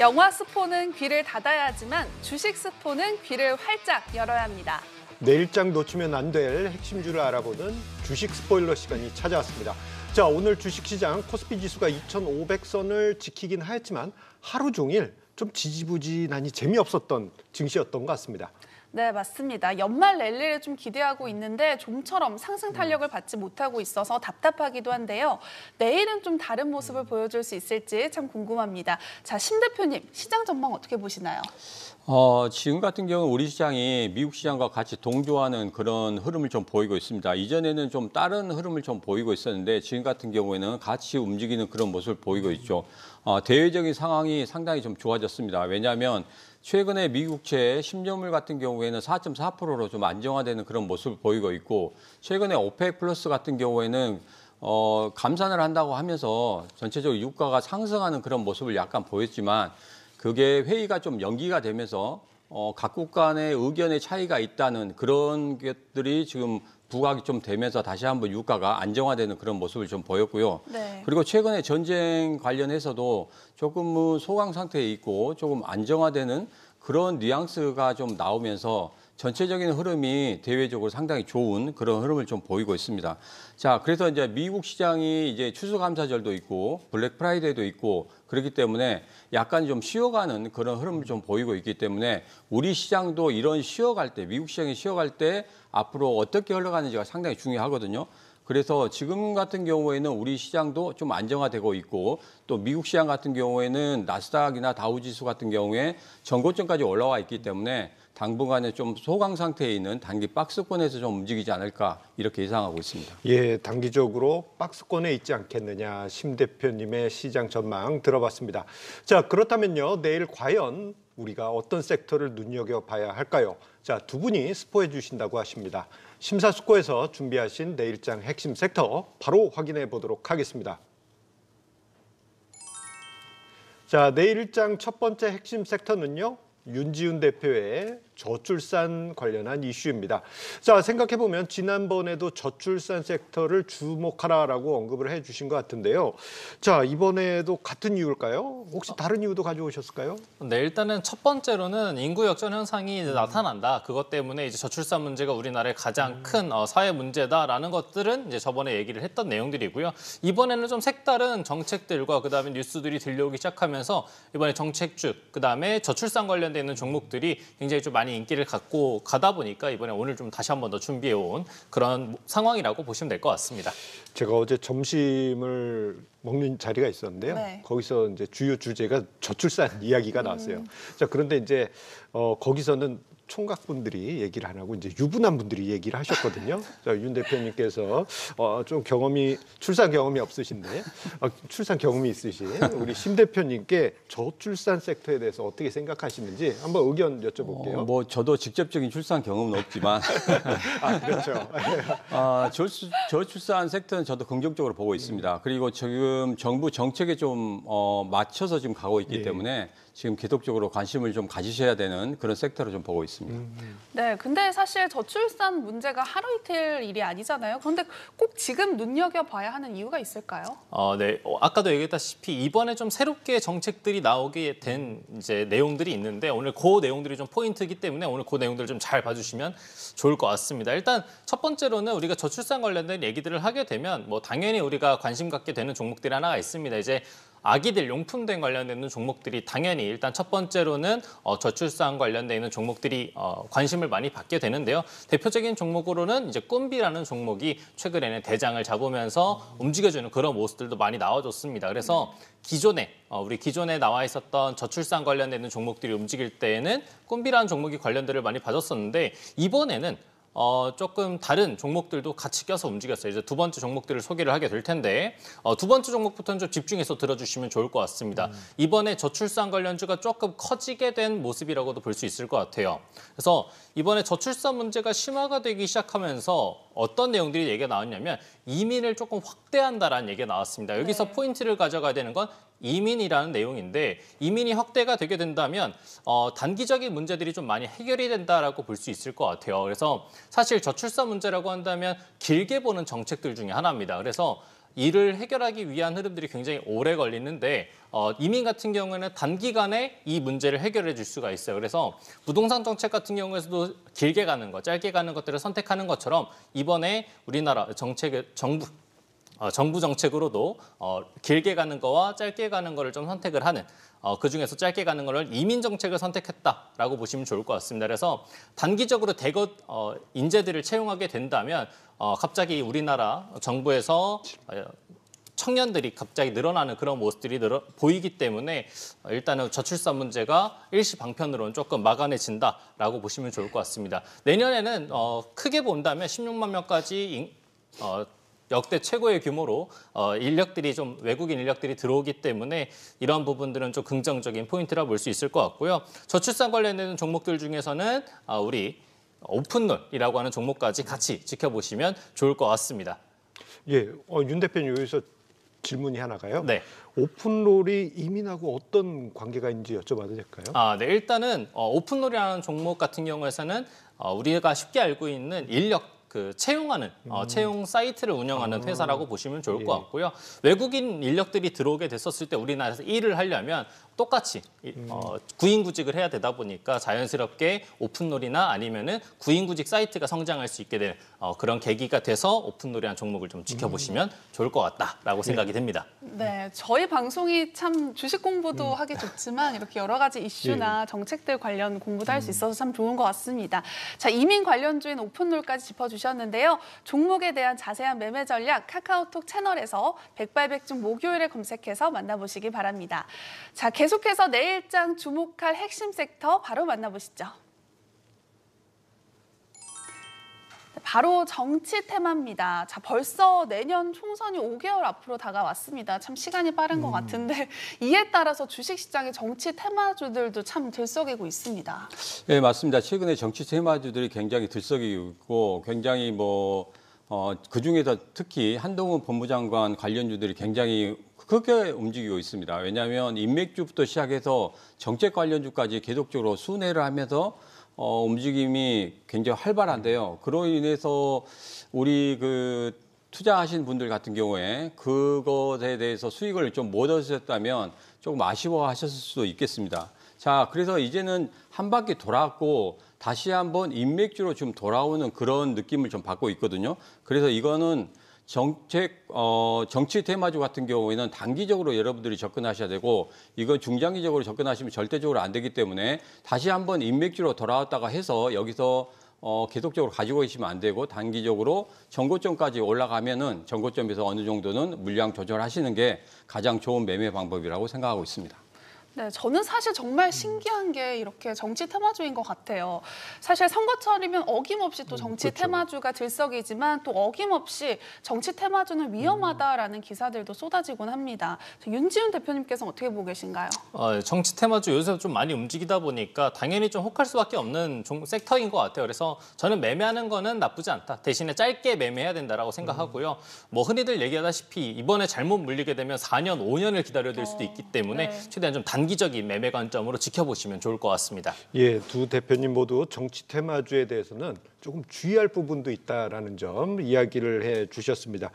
영화 스포는 귀를 닫아야 하지만 주식 스포는 귀를 활짝 열어야 합니다. 내일장 놓치면 안 될 핵심주를 알아보는 주식 스포일러 시간이 찾아왔습니다. 자, 오늘 주식시장 코스피 지수가 2,500선을 지키긴 하였지만 하루 종일 좀 지지부진하니 재미없었던 증시였던 것 같습니다. 네, 맞습니다. 연말 랠리를 좀 기대하고 있는데 좀처럼 상승 탄력을 음. 받지 못하고 있어서 답답하기도 한데요. 내일은 좀 다른 모습을 음. 보여줄 수 있을지 참 궁금합니다. 자, 신 대표님, 시장 전망 어떻게 보시나요? 어, 지금 같은 경우는 우리 시장이 미국 시장과 같이 동조하는 그런 흐름을 좀 보이고 있습니다. 이전에는 좀 다른 흐름을 좀 보이고 있었는데 지금 같은 경우에는 같이 움직이는 그런 모습을 보이고 있죠. 어, 대외적인 상황이 상당히 좀 좋아졌습니다. 왜냐하면 최근에 미국채 10년물 같은 경우에는 4.4%로 좀 안정화되는 그런 모습을 보이고 있고 최근에 오펙 플러스 같은 경우에는 어, 감산을 한다고 하면서 전체적으로 유가가 상승하는 그런 모습을 약간 보였지만 그게 회의가 좀 연기가 되면서 어, 각국 간의 의견의 차이가 있다는 그런 것들이 지금 부각이 좀 되면서 다시 한번 유가가 안정화되는 그런 모습을 좀 보였고요. 네. 그리고 최근에 전쟁 관련해서도 조금 소강 상태에 있고 조금 안정화되는 그런 뉘앙스가 좀 나오면서 전체적인 흐름이 대외적으로 상당히 좋은 그런 흐름을 좀 보이고 있습니다. 자, 그래서 이제 미국 시장이 이제 추수감사절도 있고 블랙 프라이데이도 있고 그렇기 때문에 약간 좀 쉬어가는 그런 흐름을 좀 보이고 있기 때문에 우리 시장도 이런 쉬어갈 때 미국 시장이 쉬어갈 때 앞으로 어떻게 흘러가는지가 상당히 중요하거든요. 그래서 지금 같은 경우에는 우리 시장도 좀 안정화되고 있고 또 미국 시장 같은 경우에는 나스닥이나 다우지수 같은 경우에 전고점까지 올라와 있기 때문에 당분간에 좀 소강 상태에 있는 단기 박스권에서 좀 움직이지 않을까 이렇게 예상하고 있습니다. 예, 단기적으로 박스권에 있지 않겠느냐 심 대표님의 시장 전망 들어봤습니다. 자 그렇다면요 내일 과연 우리가 어떤 섹터를 눈여겨봐야 할까요? 자, 두 분이 스포해 주신다고 하십니다. 심사숙고해서 준비하신 내일장 핵심 섹터 바로 확인해 보도록 하겠습니다. 자, 내일장 첫 번째 핵심 섹터는요. 윤지훈 대표의 저출산 관련한 이슈입니다. 자, 생각해보면 지난번에도 저출산 섹터를 주목하라라고 언급을 해주신 것 같은데요. 자, 이번에도 같은 이유일까요? 혹시 다른 이유도 가져오셨을까요? 네, 일단은 첫 번째로는 인구 역전 현상이 이 나타난다. 그것 때문에 이제 저출산 문제가 우리나라의 가장 음. 큰 어, 사회 문제다라는 것들은 이제 저번에 얘기를 했던 내용들이고요. 이번에는 좀 색다른 정책들과 그다음에 뉴스들이 들려오기 시작하면서 이번에 정책축, 그다음에 저출산 관련돼 있는 종목들이 굉장히 좀 많이 많이 인기를 갖고 가다 보니까 이번에 오늘 좀 다시 한번 더 준비해 온 그런 상황이라고 보시면 될 것 같습니다. 제가 어제 점심을 먹는 자리가 있었는데요. 네. 거기서 이제 주요 주제가 저출산 이야기가 나왔어요. 음. 자 그런데 이제 어, 거기서는 총각분들이 얘기를 안 하고 이제 유부남 분들이 얘기를 하셨거든요. 자, 윤 대표님께서 어, 좀 경험이 출산 경험이 없으신데 어, 출산 경험이 있으신 우리 심 대표님께 저출산 섹터에 대해서 어떻게 생각하시는지 한번 의견 여쭤볼게요. 어, 뭐 저도 직접적인 출산 경험은 없지만 아, 그렇죠. 아, 저, 저출산 섹터는 저도 긍정적으로 보고 있습니다. 그리고 지금 정부 정책에 좀 어, 맞춰서 지금 가고 있기 네. 때문에 지금 계속적으로 관심을 좀 가지셔야 되는 그런 섹터로 좀 보고 있습니다. 음, 음. 네, 근데 사실 저출산 문제가 하루 이틀 일이 아니잖아요. 그런데 꼭 지금 눈여겨봐야 하는 이유가 있을까요? 어, 네, 어, 아까도 얘기했다시피 이번에 좀 새롭게 정책들이 나오게 된 이제 내용들이 있는데 오늘 그 내용들이 좀 포인트이기 때문에 오늘 그 내용들을 좀 잘 봐주시면 좋을 것 같습니다. 일단 첫 번째로는 우리가 저출산 관련된 얘기들을 하게 되면 뭐 당연히 우리가 관심 갖게 되는 종목들이 하나가 있습니다. 이제 아기들 용품 등 관련되는 종목들이 당연히 일단 첫 번째로는 어, 저출산 관련돼 있는 종목들이 어, 관심을 많이 받게 되는데요. 대표적인 종목으로는 이제 꿈비라는 종목이 최근에는 대장을 잡으면서 움직여주는 그런 모습들도 많이 나와줬습니다. 그래서 기존에 어, 우리 기존에 나와 있었던 저출산 관련되는 종목들이 움직일 때에는 꿈비라는 종목이 관련들을 많이 봐줬었는데 이번에는 어, 조금 다른 종목들도 같이 껴서 움직였어요. 이제 두 번째 종목들을 소개를 하게 될 텐데 어, 두 번째 종목부터는 좀 집중해서 들어주시면 좋을 것 같습니다. 음. 이번에 저출산 관련주가 조금 커지게 된 모습이라고도 볼 수 있을 것 같아요. 그래서 이번에 저출산 문제가 심화가 되기 시작하면서 어떤 내용들이 얘기가 나왔냐면 이민을 조금 확대한다라는 얘기가 나왔습니다. 여기서 네. 포인트를 가져가야 되는 건 이민이라는 내용인데 이민이 확대가 되게 된다면 어, 단기적인 문제들이 좀 많이 해결이 된다라고 볼 수 있을 것 같아요. 그래서 사실 저출산 문제라고 한다면 길게 보는 정책들 중에 하나입니다. 그래서 이를 해결하기 위한 흐름들이 굉장히 오래 걸리는데 어, 이민 같은 경우에는 단기간에 이 문제를 해결해 줄 수가 있어요. 그래서 부동산 정책 같은 경우에서도 길게 가는 것, 짧게 가는 것들을 선택하는 것처럼 이번에 우리나라 정책 정부 어, 정부 정책으로도 어, 길게 가는 거와 짧게 가는 거를 좀 선택을 하는 어, 그중에서 짧게 가는 거를 이민 정책을 선택했다라고 보시면 좋을 것 같습니다. 그래서 단기적으로 대거 인재들을 채용하게 된다면 갑자기 우리나라 정부에서 청년들이 갑자기 늘어나는 그런 모습들이 늘어, 보이기 때문에 일단은 저출산 문제가 일시 방편으로는 조금 막아내진다라고 보시면 좋을 것 같습니다. 내년에는 어, 크게 본다면 16만 명까지 인, 어, 역대 최고의 규모로 어, 인력들이 좀 외국인 인력들이 들어오기 때문에 이런 부분들은 좀 긍정적인 포인트라 볼 수 있을 것 같고요. 저출산 관련된 종목들 중에서는 어, 우리 오픈론이라고 하는 종목까지 같이 지켜보시면 좋을 것 같습니다. 예, 어, 윤 대표님 여기서 질문이 하나가요. 네. 오픈롤이 이민하고 어떤 관계가 있는지 여쭤봐도 될까요? 아, 네. 일단은 어, 오픈롤이라는 종목 같은 경우에서는 어, 우리가 쉽게 알고 있는 인력 그 채용하는 어, 음. 채용 사이트를 운영하는 아. 회사라고 보시면 좋을 것 예. 같고요. 외국인 인력들이 들어오게 됐었을 때 우리나라에서 일을 하려면 똑같이 음. 어, 구인구직을 해야 되다 보니까 자연스럽게 오픈놀이나 아니면은 구인구직 사이트가 성장할 수 있게 된 어, 그런 계기가 돼서 오픈놀이란 종목을 좀 지켜보시면 음. 좋을 것 같다라고 네. 생각이 됩니다. 네, 저희 방송이 참 주식 공부도 음. 하기 좋지만 이렇게 여러 가지 이슈나 예. 정책들 관련 공부도 할 수 있어서 참 좋은 것 같습니다. 자, 이민 관련주인 오픈놀까지 짚어주셨는데요. 종목에 대한 자세한 매매 전략 카카오톡 채널에서 백발백중 목요일에 검색해서 만나보시기 바랍니다. 자, 계속 계속해서 내일장 주목할 핵심 섹터 바로 만나보시죠. 네, 바로 정치 테마입니다. 자, 벌써 내년 총선이 5개월 앞으로 다가왔습니다. 참 시간이 빠른 음. 것 같은데 이에 따라서 주식시장의 정치 테마주들도 참 들썩이고 있습니다. 네, 맞습니다. 최근에 정치 테마주들이 굉장히 들썩이고 굉장히 뭐 어, 그중에서 특히 한동훈 법무장관 관련주들이 굉장히 크게 움직이고 있습니다. 왜냐하면 인맥주부터 시작해서 정책 관련주까지 계속적으로 순회를 하면서 어, 움직임이 굉장히 활발한데요. 그로 인해서 우리 그 투자하신 분들 같은 경우에 그것에 대해서 수익을 좀 못 얻으셨다면 조금 아쉬워하셨을 수도 있겠습니다. 자, 그래서 이제는 한 바퀴 돌아왔고 다시 한번 인맥주로 좀 돌아오는 그런 느낌을 좀 받고 있거든요. 그래서 이거는 정책 어 정치 테마주 같은 경우에는 단기적으로 여러분들이 접근하셔야 되고 이거 중장기적으로 접근하시면 절대적으로 안 되기 때문에 다시 한번 인맥주로 돌아왔다가 해서 여기서 어, 계속적으로 가지고 계시면 안 되고 단기적으로 전고점까지 올라가면은 전고점에서 어느 정도는 물량 조절하시는 게 가장 좋은 매매 방법이라고 생각하고 있습니다. 네, 저는 사실 정말 신기한 게 이렇게 정치 테마주인 것 같아요. 사실 선거철이면 어김없이 또 음, 정치 음, 그렇죠. 테마주가 들썩이지만 또 어김없이 정치 테마주는 음. 위험하다라는 기사들도 쏟아지곤 합니다. 윤지훈 대표님께서 는 어떻게 보고 계신가요? 아, 예, 정치 테마주 요새 좀 많이 움직이다 보니까 당연히 좀 혹할 수밖에 없는 종- 섹터인 것 같아요. 그래서 저는 매매하는 거는 나쁘지 않다. 대신에 짧게 매매해야 된다라고 생각하고요. 음. 뭐 흔히들 얘기하다시피 이번에 잘못 물리게 되면 4년, 5년을 기다려야 될 수도 어. 있기 때문에 네. 최대한 좀 단. 장기적인 매매 관점으로 지켜보시면 좋을 것 같습니다. 예, 두 대표님 모두 정치 테마주에 대해서는 조금 주의할 부분도 있다라는 점 이야기를 해 주셨습니다.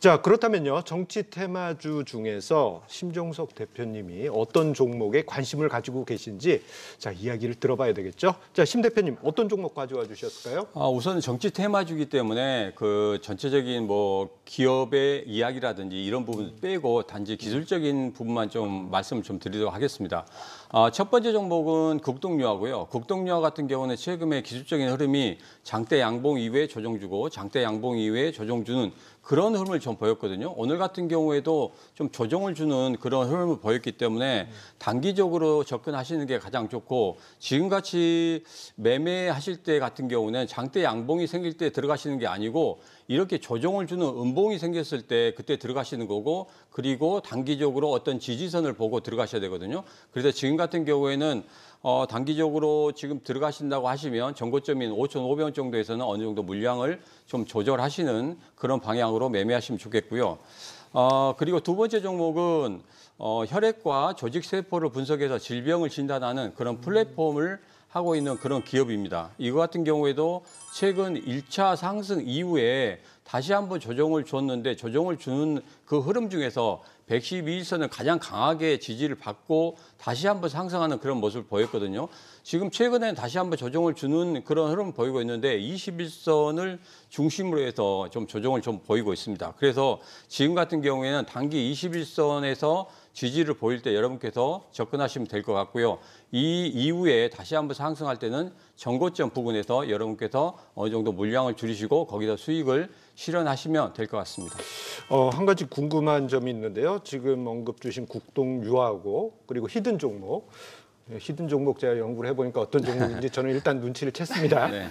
자, 그렇다면요. 정치 테마주 중에서 심종석 대표님이 어떤 종목에 관심을 가지고 계신지 자, 이야기를 들어봐야 되겠죠. 자, 심 대표님 어떤 종목 가져와 주셨을까요? 아, 우선 정치 테마주기 이 때문에 그 전체적인 뭐 기업의 이야기라든지 이런 부분 빼고 단지 기술적인 부분만 좀 말씀 좀 드리도록 하겠습니다. 하겠습니다. 아, 첫 번째 종목은 국동유화고요. 국동유화 같은 경우는 최근의 기술적인 흐름이 장대 양봉 이외에 조정주고 장대 양봉 이외에 조정주는 그런 흐름을 좀 보였거든요. 오늘 같은 경우에도 좀 조정을 주는 그런 흐름을 보였기 때문에 단기적으로 접근하시는 게 가장 좋고 지금같이 매매하실 때 같은 경우는 장대 양봉이 생길 때 들어가시는 게 아니고 이렇게 조정을 주는 음봉이 생겼을 때 그때 들어가시는 거고 그리고 단기적으로 어떤 지지선을 보고 들어가셔야 되거든요. 그래서 지금 같은 경우에는 어, 단기적으로 지금 들어가신다고 하시면 정고점인 5,500원 정도에서는 어느 정도 물량을 좀 조절하시는 그런 방향으로 매매하시면 좋겠고요. 어, 그리고 두 번째 종목은 어, 혈액과 조직세포를 분석해서 질병을 진단하는 그런 플랫폼을 음. 하고 있는 그런 기업입니다. 이거 같은 경우에도 최근 1차 상승 이후에 다시 한번 조정을 줬는데 조정을 주는 그 흐름 중에서 112일선을 가장 강하게 지지를 받고 다시 한번 상승하는 그런 모습을 보였거든요. 지금 최근에 다시 한번 조정을 주는 그런 흐름을 보이고 있는데 21선을 중심으로 해서 좀 조정을 좀 보이고 있습니다. 그래서 지금 같은 경우에는 단기 21선에서 지지를 보일 때 여러분께서 접근하시면 될 것 같고요. 이 이후에 다시 한번 상승할 때는 전고점 부근에서 여러분께서 어느 정도 물량을 줄이시고 거기다 수익을 실현하시면 될 것 같습니다. 어, 한 가지 궁금한 점이 있는데요. 지금 언급 주신 국동 유하고 그리고 히든 종목 예, 히든 종목 제가 연구를 해보니까 어떤 종목인지 저는 일단 눈치를 챘습니다. 네.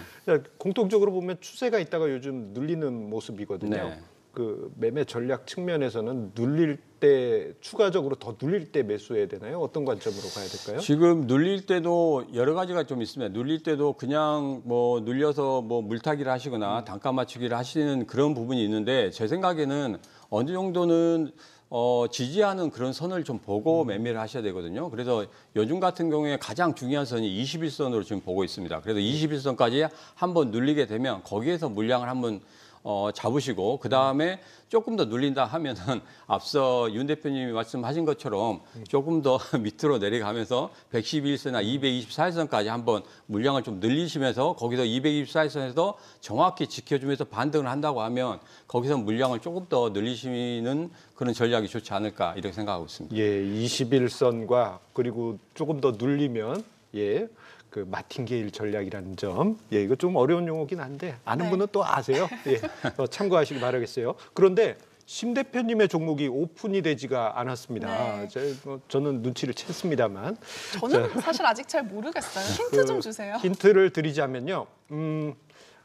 공통적으로 보면 추세가 있다가 요즘 눌리는 모습이거든요. 네. 그 매매 전략 측면에서는 눌릴 때 추가적으로 더 눌릴 때 매수해야 되나요? 어떤 관점으로 가야 될까요? 지금 눌릴 때도 여러 가지가 좀 있습니다. 눌릴 때도 그냥 뭐 눌려서 뭐 물타기를 하시거나 음. 단가 맞추기를 하시는 그런 부분이 있는데 제 생각에는 어느 정도는 어, 지지하는 그런 선을 좀 보고 음. 매매를 하셔야 되거든요. 그래서 요즘 같은 경우에 가장 중요한 선이 21선으로 지금 보고 있습니다. 그래서 21선까지 한번 눌리게 되면 거기에서 물량을 한번 어, 잡으시고 그 다음에 조금 더 눌린다 하면은 앞서 윤 대표님이 말씀하신 것처럼 조금 더 밑으로 내려가면서 111선이나 224선까지 한번 물량을 좀 늘리시면서 거기서 224선에서 정확히 지켜주면서 반등을 한다고 하면 거기서 물량을 조금 더 늘리시는 그런 전략이 좋지 않을까 이렇게 생각하고 있습니다. 예, 21선과 그리고 조금 더 눌리면 예. 그마틴게일 전략이라는 점. 예, 이거 좀 어려운 용어긴 한데 아는 네. 분은 또 아세요. 예, 참고하시기 바라겠어요. 그런데 심 대표님의 종목이 오픈이 되지가 않았습니다. 네. 아, 제, 뭐, 저는 눈치를 챘습니다만. 저는 자, 사실 아직 잘 모르겠어요. 힌트 그 좀 주세요. 힌트를 드리자면요. 음,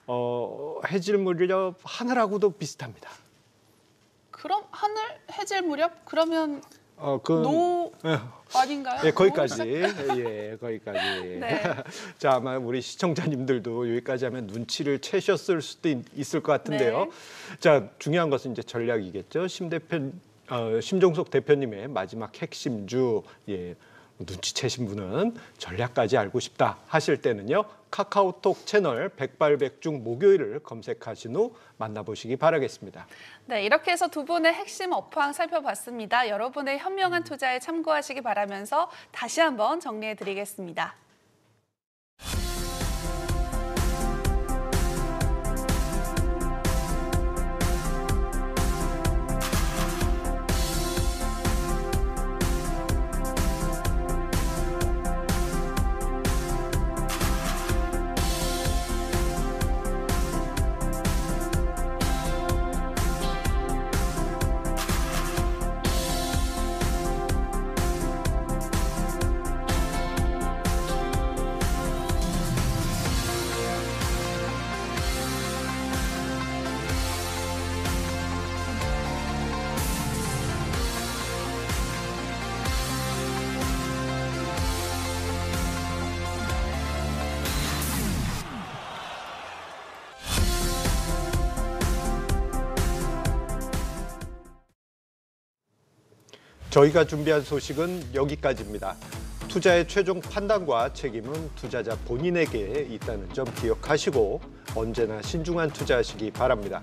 어, 해질 무렵 하늘하고도 비슷합니다. 그럼 하늘, 해질 무렵 그러면 어, 그, 노 예. 아닌가요? 예, 거기까지. 예, 거기까지. 네. 자, 아마 우리 시청자님들도 여기까지 하면 눈치를 채셨을 수도 있, 을것 같은데요. 네. 자, 중요한 것은 이제 전략이겠죠. 심 대표, 어, 심종석 대표님의 마지막 핵심주, 예, 눈치채신 분은 전략까지 알고 싶다 하실 때는요. 카카오톡 채널 백발백중 목요일을 검색하신 후 만나보시기 바라겠습니다. 네, 이렇게 해서 두 분의 핵심 업황 살펴봤습니다. 여러분의 현명한 투자에 참고하시기 바라면서 다시 한번 정리해드리겠습니다. 저희가 준비한 소식은 여기까지입니다. 투자의 최종 판단과 책임은 투자자 본인에게 있다는 점 기억하시고 언제나 신중한 투자하시기 바랍니다.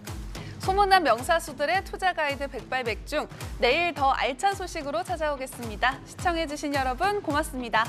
소문난 명사수들의 투자 가이드 백발백중 내일 더 알찬 소식으로 찾아오겠습니다. 시청해주신 여러분 고맙습니다.